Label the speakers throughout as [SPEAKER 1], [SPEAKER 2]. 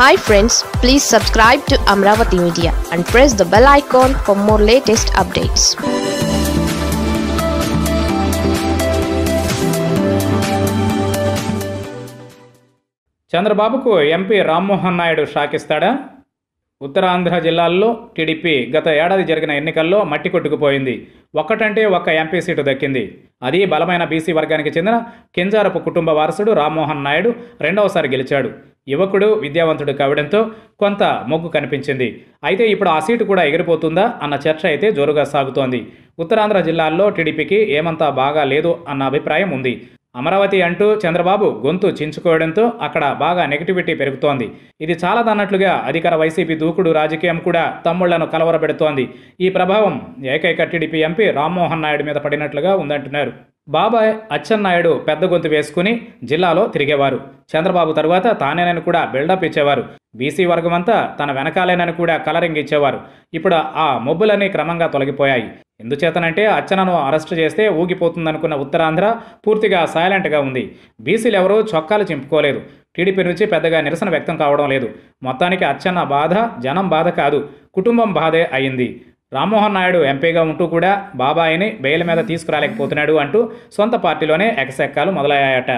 [SPEAKER 1] hi friends please subscribe to Amaravati media and press the bell icon for more latest updates చంద్రబాబుకు MP Rammohan Naidu షాకిస్తాడా ఉత్తరాంధ్ర జిల్లాల్లో TDP గత ఏడాది జరిగిన ఎన్నికల్లో మట్టి కొట్టుకుపోయింది ఒక్కటంటే ఒక్క ఎంపీ సీటు దక్కింది అది బలమైన బీసీ వర్గానికి చెందిన కింజారపు కుటుంబ వారసుడు రామ్మోహన్ నాయుడు రెండవసారి గెలిచాడు యువకుడు విద్యావంతుడు కావడంతో కొంత మొగ్గు కనిపించింది అయితే ఇప్పుడు ఆ సీటు కూడా ఎగిరిపోతుందా అన్న చర్చ అయితే జోరుగా సాగుతోంది ఉత్తరాంధ్ర జిల్లాల్లో టీడీపీకి ఏమంతా బాగా లేదు అన్న అభిప్రాయం ఉంది అమరావతి అంటూ చంద్రబాబు గొంతు చించుకోవడంతో అక్కడ బాగా నెగిటివిటీ పెరుగుతోంది ఇది చాలాదన్నట్లుగా అధికార వైసీపీ దూకుడు రాజకీయం కూడా తమ్ముళ్లను కలవరపెడుతోంది ఈ ప్రభావం ఏకైక టీడీపీ ఎంపీ రామ్మోహన్ నాయుడు మీద పడినట్లుగా ఉందంటున్నారు బాబాయ్ అచ్చెన్నాయుడు పెద్ద గొంతు వేసుకుని జిల్లాలో తిరిగేవారు చంద్రబాబు తరువాత తానేనని కూడా బిల్డప్ ఇచ్చేవారు బీసీ వర్గం అంతా తన వెనకాలేనని కూడా కలరింగ్ ఇచ్చేవారు ఇప్పుడు ఆ మొబ్బులన్నీ క్రమంగా తొలగిపోయాయి ఎందుచేతనంటే అచ్చనను అరెస్టు చేస్తే ఊగిపోతుందనుకున్న ఉత్తరాంధ్ర పూర్తిగా సైలెంట్గా ఉంది బీసీలు ఎవరూ చొక్కాలు చింపుకోలేదు టీడీపీ నుంచి పెద్దగా నిరసన వ్యక్తం కావడం లేదు మొత్తానికి అచ్చన్న బాధ జనం బాధ కాదు కుటుంబం బాధే అయింది రామ్మోహన్ నాయుడు ఎంపీగా ఉంటూ కూడా బాబాయిని బెయిల్ మీద తీసుకురాలేకపోతున్నాడు అంటూ సొంత పార్టీలోనే ఎకసెక్కాలు మొదలయ్యాయట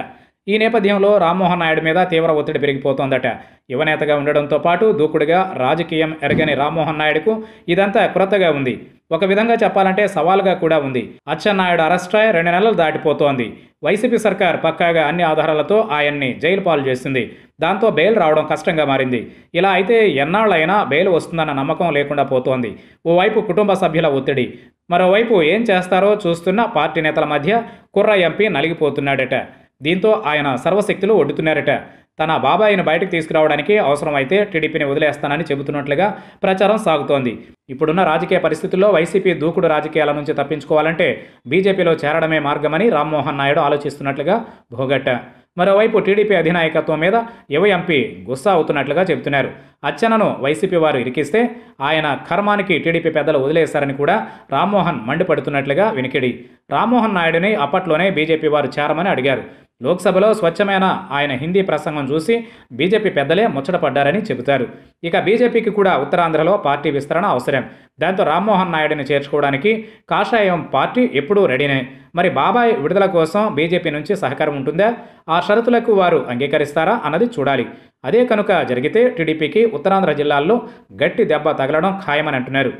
[SPEAKER 1] ఈ నేపథ్యంలో రామ్మోహన్ నాయుడు మీద తీవ్ర ఒత్తిడి పెరిగిపోతోందట యువనేతగా ఉండడంతో పాటు దూకుడుగా రాజకీయం ఎరగని రామ్మోహన్ నాయుడుకు ఇదంతా క్రొత్తగా ఉంది ఒక విధంగా చెప్పాలంటే సవాల్గా కూడా ఉంది అచ్చెన్నాయుడు అరెస్ట్ రెండు నెలలు దాటిపోతోంది వైసీపీ సర్కార్ పక్కాగా అన్ని ఆధారాలతో ఆయన్ని జైలు పాలు చేసింది దాంతో బెయిల్ రావడం కష్టంగా మారింది ఇలా అయితే ఎన్నాళ్ళైనా బెయిల్ వస్తుందన్న నమ్మకం లేకుండా పోతోంది ఓవైపు కుటుంబ సభ్యుల ఒత్తిడి మరోవైపు ఏం చేస్తారో చూస్తున్న పార్టీ నేతల మధ్య కుర్ర ఎంపీ నలిగిపోతున్నాడట దీంతో ఆయన సర్వశక్తులు ఒడ్డుతున్నారట తన బాబాయిని బయటకు తీసుకురావడానికి అవసరమైతే టీడీపీని వదిలేస్తానని చెబుతున్నట్లుగా ప్రచారం సాగుతోంది ఇప్పుడున్న రాజకీయ పరిస్థితుల్లో వైసీపీ దూకుడు రాజకీయాల నుంచి తప్పించుకోవాలంటే బీజేపీలో చేరడమే మార్గమని రామ్మోహన్ నాయుడు ఆలోచిస్తున్నట్లుగా భోగట్ట మరోవైపు టీడీపీ అధినాయకత్వం మీద యువ ఎంపీ గుస్సా అవుతున్నట్లుగా చెబుతున్నారు అచ్చనను వైసీపీ వారు ఇరికిస్తే ఆయన కర్మానికి టీడీపీ పెద్దలు వదిలేశారని కూడా రామ్మోహన్ మండిపడుతున్నట్లుగా వినికిడి రామ్మోహన్ నాయుడుని అప్పట్లోనే బీజేపీ వారు చేరమని అడిగారు లోక్సభలో స్వచ్ఛమైన ఆయన హిందీ ప్రసంగం చూసి బీజేపీ పెద్దలే ముచ్చటపడ్డారని చెబుతారు ఇక బీజేపీకి కూడా ఉత్తరాంధ్రలో పార్టీ విస్తరణ అవసరం దాంతో రామ్మోహన్ నాయుడిని చేర్చుకోవడానికి కాషాయం పార్టీ ఎప్పుడూ రెడీనే మరి బాబాయ్ విడుదల కోసం బీజేపీ నుంచి సహకారం ఉంటుందా ఆ షరతులకు వారు అంగీకరిస్తారా అన్నది చూడాలి అదే కనుక జరిగితే టీడీపీకి ఉత్తరాంధ్ర జిల్లాల్లో గట్టి దెబ్బ తగలడం ఖాయమని అంటున్నారు